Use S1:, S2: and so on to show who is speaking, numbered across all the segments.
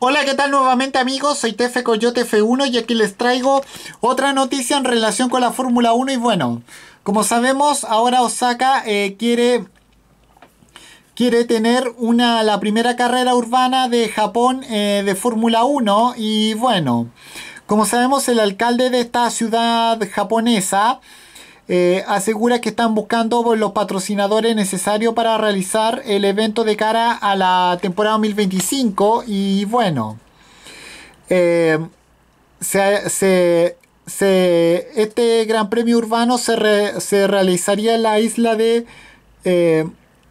S1: Hola, ¿qué tal nuevamente amigos? Soy Tefe Coyote F1 y aquí les traigo otra noticia en relación con la Fórmula 1 y bueno, como sabemos ahora Osaka eh, quiere, quiere tener una, la primera carrera urbana de Japón eh, de Fórmula 1 y bueno, como sabemos el alcalde de esta ciudad japonesa eh, asegura que están buscando los patrocinadores necesarios para realizar el evento de cara a la temporada 2025 y bueno eh, se, este gran premio urbano se, realizaría en la isla de eh,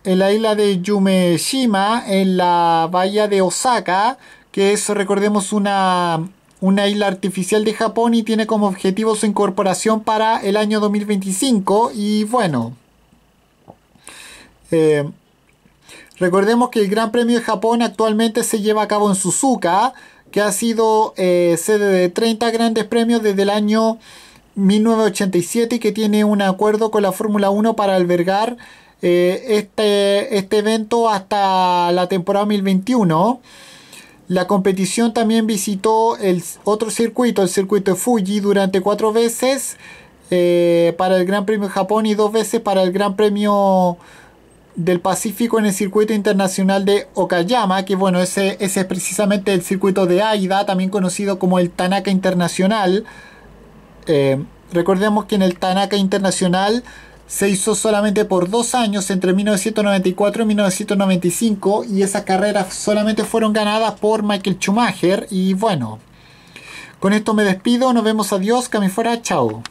S1: en la isla de Yumeshima en la bahía de Osaka que es recordemos una una isla artificial de Japón y tiene como objetivo su incorporación para el año 2025 y bueno eh, recordemos que el Gran Premio de Japón actualmente se lleva a cabo en Suzuka que ha sido eh, sede de 30 grandes premios desde el año 1987 y que tiene un acuerdo con la Fórmula 1 para albergar eh, este, este evento hasta la temporada 2021 la competición también visitó el otro circuito, el circuito de Fuji, durante cuatro veces eh, para el Gran Premio de Japón y dos veces para el Gran Premio del Pacífico en el circuito internacional de Okayama, que bueno, ese, es precisamente el circuito de Aida, también conocido como el Tanaka Internacional. Eh, recordemos que en el Tanaka Internacional se hizo solamente por dos años entre 1994 y 1995 y esas carreras solamente fueron ganadas por Michael Schumacher y bueno, con esto me despido, nos vemos, adiós, que fuera, chao.